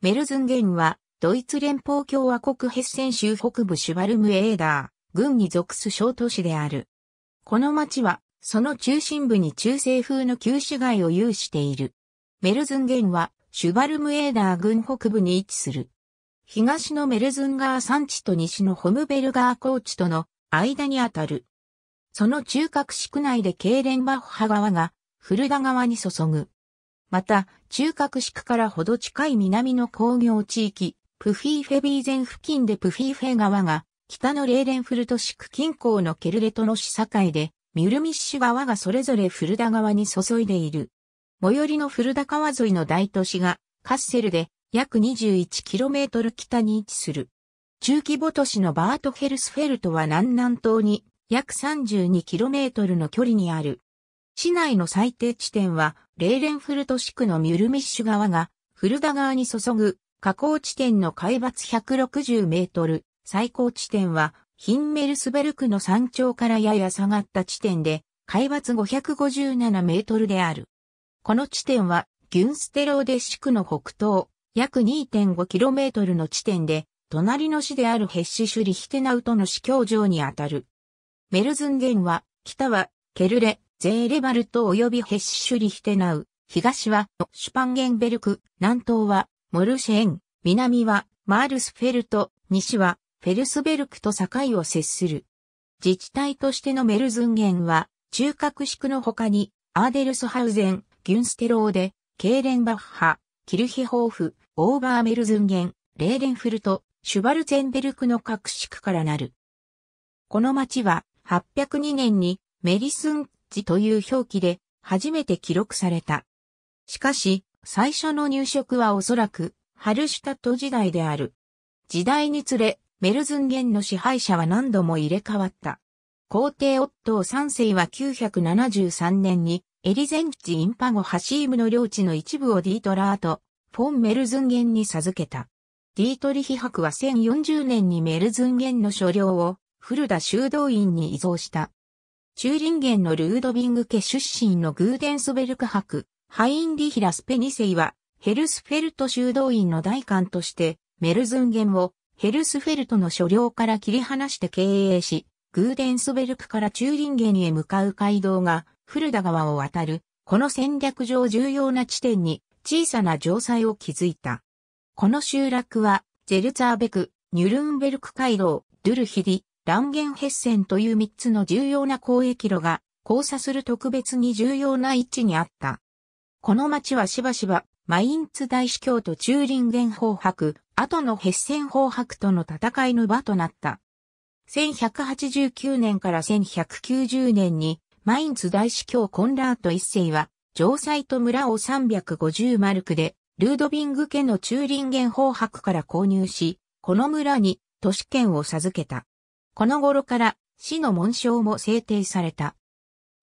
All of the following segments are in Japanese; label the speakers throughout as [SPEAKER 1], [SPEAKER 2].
[SPEAKER 1] メルズンゲンは、ドイツ連邦共和国ヘッセン州北部シュバルムエーダー、軍に属す小都市である。この町は、その中心部に中西風の旧市街を有している。メルズンゲンは、シュバルムエーダー郡北部に位置する。東のメルズンガー山地と西のホムベルガー高地との間にあたる。その中核地区内でケーレンバッハ川が、フルダ川に注ぐ。また、中核地区からほど近い南の工業地域、プフィーフェビー前付近でプフィーフェ川が、北のレーレンフルト市区近郊のケルレトの市境で、ミュルミッシュ川がそれぞれフルダ川に注いでいる。最寄りのフルダ川沿いの大都市が、カッセルで約 21km 北に位置する。中規模都市のバートヘルスフェルトは南南東に約 32km の距離にある。市内の最低地点は、レーレンフルト地区のミュルミッシュ川が、フルダ川に注ぐ、河口地点の海抜160メートル、最高地点は、ヒンメルスベルクの山頂からやや下がった地点で、海抜557メートルである。この地点は、ギュンステローデ地区の北東、約 2.5km の地点で、隣の市であるヘッシシュリヒテナウトの市境上にあたる。メルズンゲンは、北は、ケルレ、ゼーレバルト及びヘッシュリヒテナウ、東はシュパンゲンベルク、南東はモルシェン、南はマールスフェルト、西はフェルスベルクと境を接する。自治体としてのメルズンゲンは、中核地区の他に、アーデルスハウゼン、ギュンステローデ、ケーレンバッハ、キルヒホーフ、オーバーメルズンゲン、レーデンフルト、シュバルゼンベルクの各地区からなる。この町は、802年にメリスンジという表記で初めて記録された。しかし、最初の入植はおそらく、ハルシュタット時代である。時代につれ、メルズンゲンの支配者は何度も入れ替わった。皇帝オットー3世は973年に、エリゼンチ・インパゴ・ハシームの領地の一部をディートラーと、フォン・メルズンゲンに授けた。ディートリヒ博は1040年にメルズンゲンの所領を、フルダ修道院に移送した。チューリンゲンのルードビング家出身のグーデンスベルク博、ハインリヒラスペニセイは、ヘルスフェルト修道院の代官として、メルズンゲンをヘルスフェルトの所領から切り離して経営し、グーデンスベルクからチューリンゲンへ向かう街道が、フルダ川を渡る、この戦略上重要な地点に小さな城塞を築いた。この集落は、ゼルツァーベク、ニュルンベルク街道、ドゥルヒディ、ランゲンヘッセンという3つの重要な交易路が交差する特別に重要な位置にあった。この町はしばしばマインツ大司教とチューリンゲン法白、後のヘッセン法白との戦いの場となった。1189年から1190年にマインツ大司教コンラート一世は城塞と村を350マルクでルードビング家のチューリンゲン法白から購入し、この村に都市圏を授けた。この頃から死の紋章も制定された。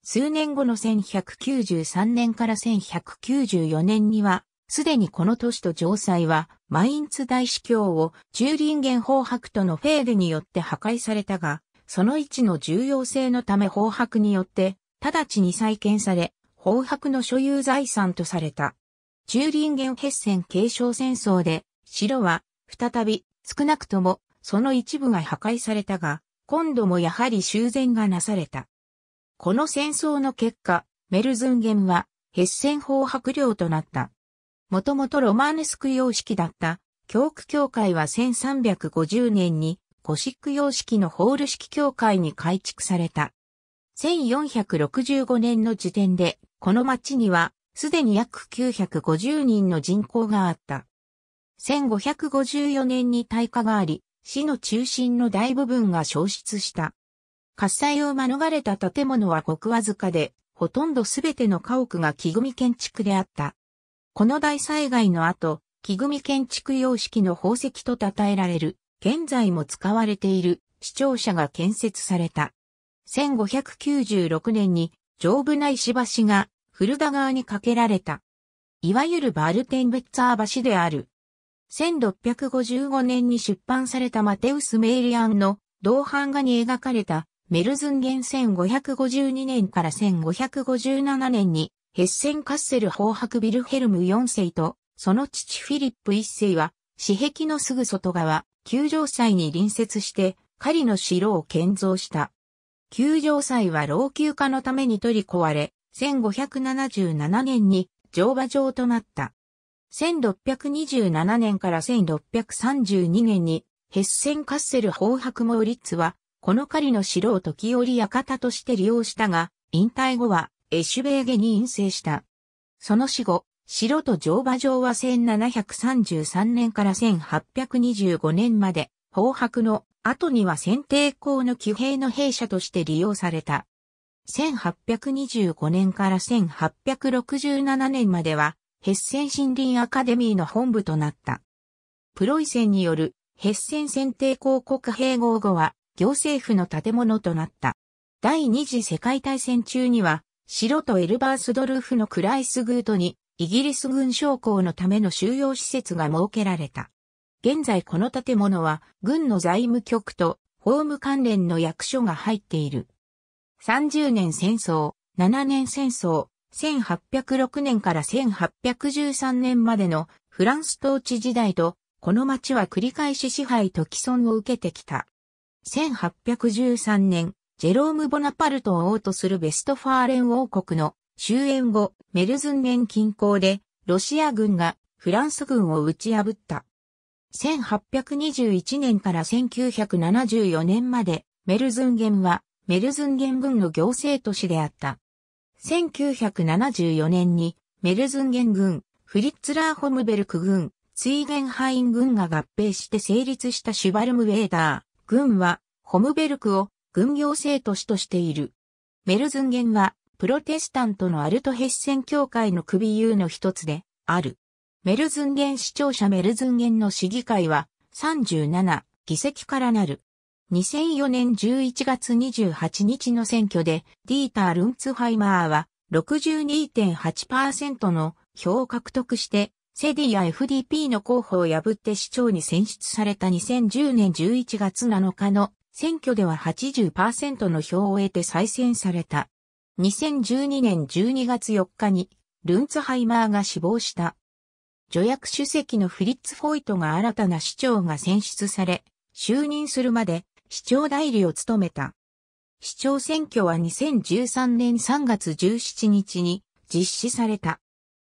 [SPEAKER 1] 数年後の1193年から1194年には、すでにこの都市と城塞は、マインツ大司教を中林ー法白とのフェールによって破壊されたが、その位置の重要性のため法白によって、直ちに再建され、法白の所有財産とされた。中林ー決戦ヘッセン継承戦争で、城は、再び、少なくとも、その一部が破壊されたが、今度もやはり修繕がなされた。この戦争の結果、メルズンゲは、ヘッセン法白領となった。もともとロマーネスク様式だった、教区教会は1350年に、ゴシック様式のホール式教会に改築された。1465年の時点で、この町には、すでに約950人の人口があった。1554年に大火があり、市の中心の大部分が消失した。火災を免れた建物はくわずかで、ほとんどすべての家屋が木組建築であった。この大災害の後、木組建築様式の宝石と称えられる、現在も使われている市庁舎が建設された。1596年に丈夫な石橋が古田川に架けられた。いわゆるバルテンベッツァー橋である。1655年に出版されたマテウス・メイリアンの同版画に描かれたメルズンゲン1552年から1557年にヘッセンカッセルハク・ビルヘルム4世とその父フィリップ1世は死壁のすぐ外側、球場祭に隣接して狩りの城を建造した。球場祭は老朽化のために取り壊れ、1577年に乗馬場となった。1627年から1632年に、ヘッセンカッセル砲白モーリッツは、この狩りの城を時折館として利用したが、引退後はエシュベーゲに陰性した。その死後、城と乗馬場は1733年から1825年まで、砲白の後には選定校の騎兵の兵舎として利用された。1825年から1867年までは、ヘッセン森林アカデミーの本部となった。プロイセンによるヘッセン選定広告併合後は行政府の建物となった。第二次世界大戦中には、城とエルバースドルフのクライスグートにイギリス軍将校のための収容施設が設けられた。現在この建物は軍の財務局と法務関連の役所が入っている。30年戦争、7年戦争、1806年から1813年までのフランス統治時代と、この町は繰り返し支配と既存を受けてきた。1813年、ジェローム・ボナパルトを王とするベストファーレン王国の終焉後、メルズンゲン近郊で、ロシア軍がフランス軍を打ち破った。1821年から1974年まで、メルズンゲンは、メルズンゲン軍の行政都市であった。1974年にメルズンゲン軍、フリッツラーホムベルク軍、ツイゲンハイン軍が合併して成立したシュバルムウェーダー軍はホムベルクを軍行政都市としている。メルズンゲンはプロテスタントのアルトヘッセン教会の首優の一つである。メルズンゲン市長者メルズンゲンの市議会は37議席からなる。2004年11月28日の選挙で、ディーター・ルンツハイマーは62.8%の票を獲得して、セディや FDP の候補を破って市長に選出された2010年11月7日の選挙では80%の票を得て再選された。2012年12月4日にルンツハイマーが死亡した。助役主席のフリッツ・フォイトが新たな市長が選出され、就任するまで市長代理を務めた。市長選挙は2013年3月17日に実施された。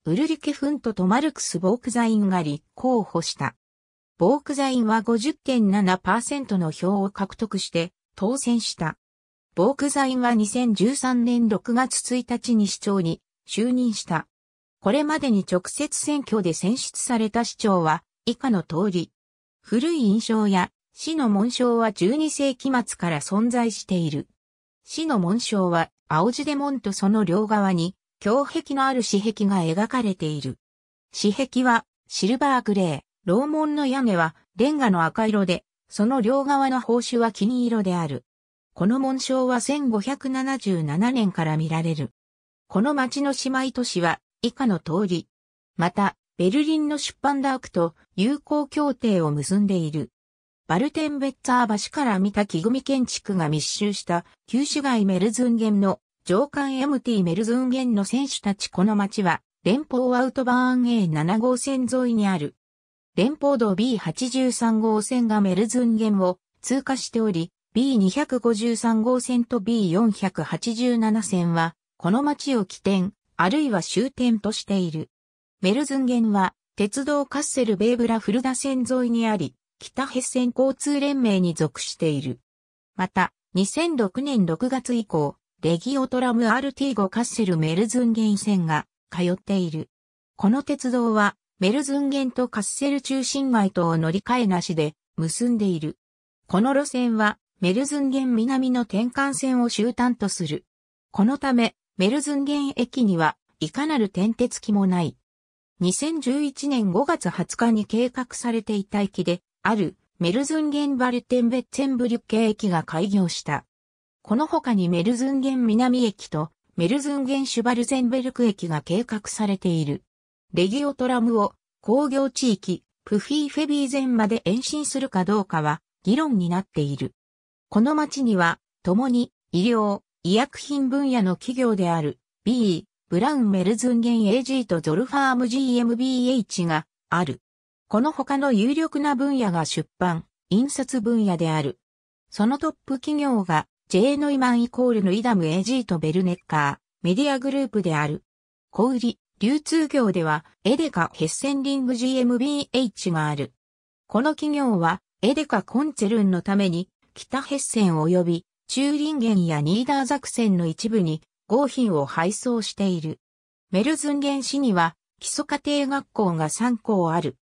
[SPEAKER 1] ウルリケ・フントとマルクス・ボークザインが立候補した。ボークザインは50.7%の票を獲得して当選した。ボークザインは2013年6月1日に市長に就任した。これまでに直接選挙で選出された市長は以下の通り。古い印象や市の紋章は12世紀末から存在している。市の紋章は青地で門とその両側に胸壁のある紙壁が描かれている。紙壁はシルバーグレー、楼門の屋根はレンガの赤色で、その両側の宝酬は金色である。この紋章は1577年から見られる。この町の姉妹都市は以下の通り。また、ベルリンの出版ダークと友好協定を結んでいる。バルテンベッツァー橋から見た木組建築が密集した旧市街メルズンゲンの上官 MT メルズンゲンの選手たちこの町は連邦アウトバーン A7 号線沿いにある連邦道 B83 号線がメルズンゲンを通過しており B253 号線と B487 線はこの町を起点あるいは終点としているメルズンゲンは鉄道カッセルベーブラフルダ線沿いにあり北ヘッセン交通連盟に属している。また、2006年6月以降、レギオトラム RT5 カッセルメルズンゲン線が通っている。この鉄道は、メルズンゲンとカッセル中心街とを乗り換えなしで結んでいる。この路線は、メルズンゲン南の転換線を終端とする。このため、メルズンゲン駅には、いかなる転鉄機もない。2011年5月20日に計画されていた駅で、あるメルズンゲンバルテンベッツェンブリュッケ駅が開業した。この他にメルズンゲン南駅とメルズンゲンシュバルゼンベルク駅が計画されている。レギオトラムを工業地域プフィーフェビーゼンまで延伸するかどうかは議論になっている。この町には共に医療、医薬品分野の企業である B、ブラウンメルズンゲン AG とゾルファーム GmbH がある。この他の有力な分野が出版、印刷分野である。そのトップ企業が J. ノイマンイコールのイダム AG とベルネッカー、メディアグループである。小売、流通業ではエデカヘッセンリング GmbH がある。この企業はエデカコンツェルンのために北ヘッセン及びチューリンゲンやニーダーザクセンの一部に合品を配送している。メルズンゲン市には基礎家庭学校が3校ある。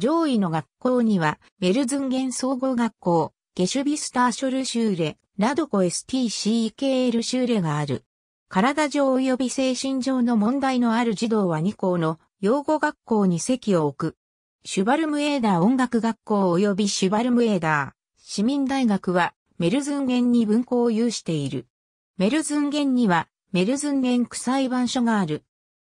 [SPEAKER 1] 上位の学校には、メルズンゲン総合学校、ゲシュビスターショルシューレ、ラドコ STCKL シューレがある。体上及び精神上の問題のある児童は2校の養護学校に席を置く。シュバルムエーダー音楽学校及びシュバルムエーダー市民大学はメルズンゲンに分校を有している。メルズンゲンにはメルズンゲン区裁判所がある。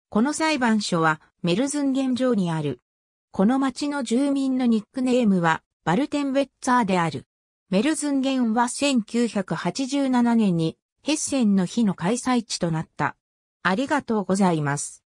[SPEAKER 1] この裁判所はメルズンゲン上にある。この町の住民のニックネームは、バルテンベッツァーである。メルズンゲンは1987年に、ヘッセンの日の開催地となった。ありがとうございます。